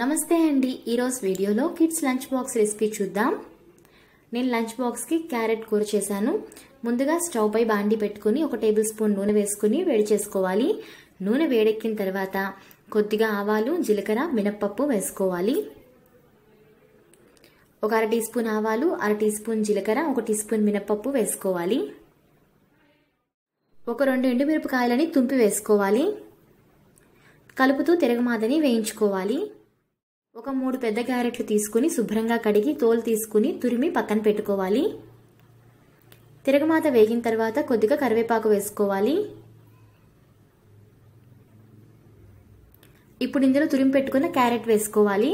నమస్తే అండి ఈరోజు వీడియోలో కిడ్స్ లంచ్ బాక్స్ రెసిపీ చూద్దాం నేను లంచ్ బాక్స్కి క్యారెట్ కూర చేశాను ముందుగా స్టవ్ పై బాండి పెట్టుకుని ఒక టేబుల్ స్పూన్ నూనె వేసుకుని వేడి చేసుకోవాలి నూనె వేడెక్కిన తర్వాత కొద్దిగా ఆవాలు జీలకర్ర మినప్పప్పు వేసుకోవాలి ఒక అర టీ స్పూన్ ఆవాలు అర టీ స్పూన్ జీలకర్ర ఒక టీ స్పూన్ మినప్పప్పు వేసుకోవాలి ఒక రెండు ఎండుమిరపకాయలని తుంపి వేసుకోవాలి కలుపుతూ తిరగమాదని వేయించుకోవాలి ఒక మూడు పెద్ద క్యారెట్లు తీసుకుని శుభ్రంగా కడిగి తోలు తీసుకుని తురిమి పక్కన పెట్టుకోవాలి తిరగమాత వేగిన తర్వాత కొద్దిగా కరివేపాకు వేసుకోవాలి ఇప్పుడు ఇందులో తురిమి పెట్టుకున్న క్యారెట్ వేసుకోవాలి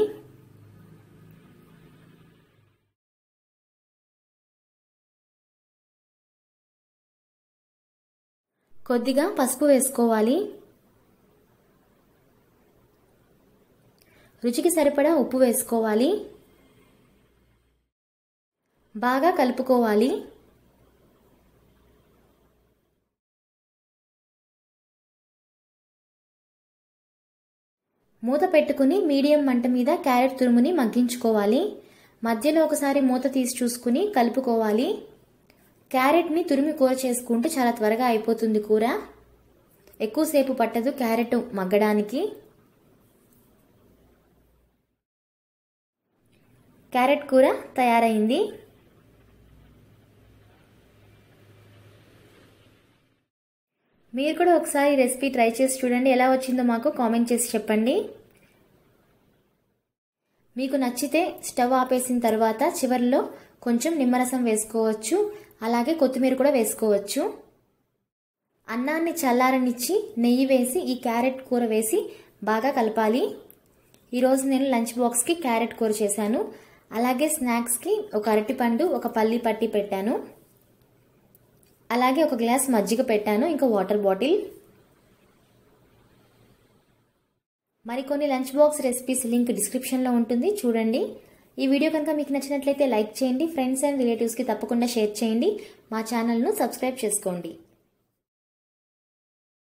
కొద్దిగా పసుపు వేసుకోవాలి రుచికి సరిపడా ఉప్పు వేసుకోవాలి బాగా కలుపుకోవాలి మూత పెట్టుకుని మీడియం మంట మీద క్యారెట్ తురుముని మగ్గించుకోవాలి మధ్యలో ఒకసారి మూత తీసి చూసుకుని కలుపుకోవాలి క్యారెట్ని తురిమి కూర చేసుకుంటే చాలా త్వరగా అయిపోతుంది కూర ఎక్కువసేపు పట్టదు క్యారెట్ మగ్గడానికి క్యారెట్ కూర తయారైంది మీరు కూడా ఒకసారి రెసిపీ ట్రై చేసి చూడండి ఎలా వచ్చిందో మాకు కామెంట్ చేసి చెప్పండి మీకు నచ్చితే స్టవ్ ఆపేసిన తర్వాత చివరిలో కొంచెం నిమ్మరసం వేసుకోవచ్చు అలాగే కొత్తిమీర కూడా వేసుకోవచ్చు అన్నాన్ని చల్లారనిచ్చి నెయ్యి వేసి ఈ క్యారెట్ కూర వేసి బాగా కలపాలి ఈరోజు నేను లంచ్ బాక్స్కి క్యారెట్ కూర చేశాను అలాగే స్నాక్స్కి ఒక అరటిపండు ఒక పల్లి పట్టి పెట్టాను అలాగే ఒక గ్లాస్ మజ్జిగ పెట్టాను ఇంకా వాటర్ బాటిల్ మరికొన్ని లంచ్ బాక్స్ రెసిపీస్ లింక్ డిస్క్రిప్షన్లో ఉంటుంది చూడండి ఈ వీడియో కనుక మీకు నచ్చినట్లయితే లైక్ చేయండి ఫ్రెండ్స్ అండ్ రిలేటివ్స్కి తప్పకుండా షేర్ చేయండి మా ఛానల్ను సబ్స్క్రైబ్ చేసుకోండి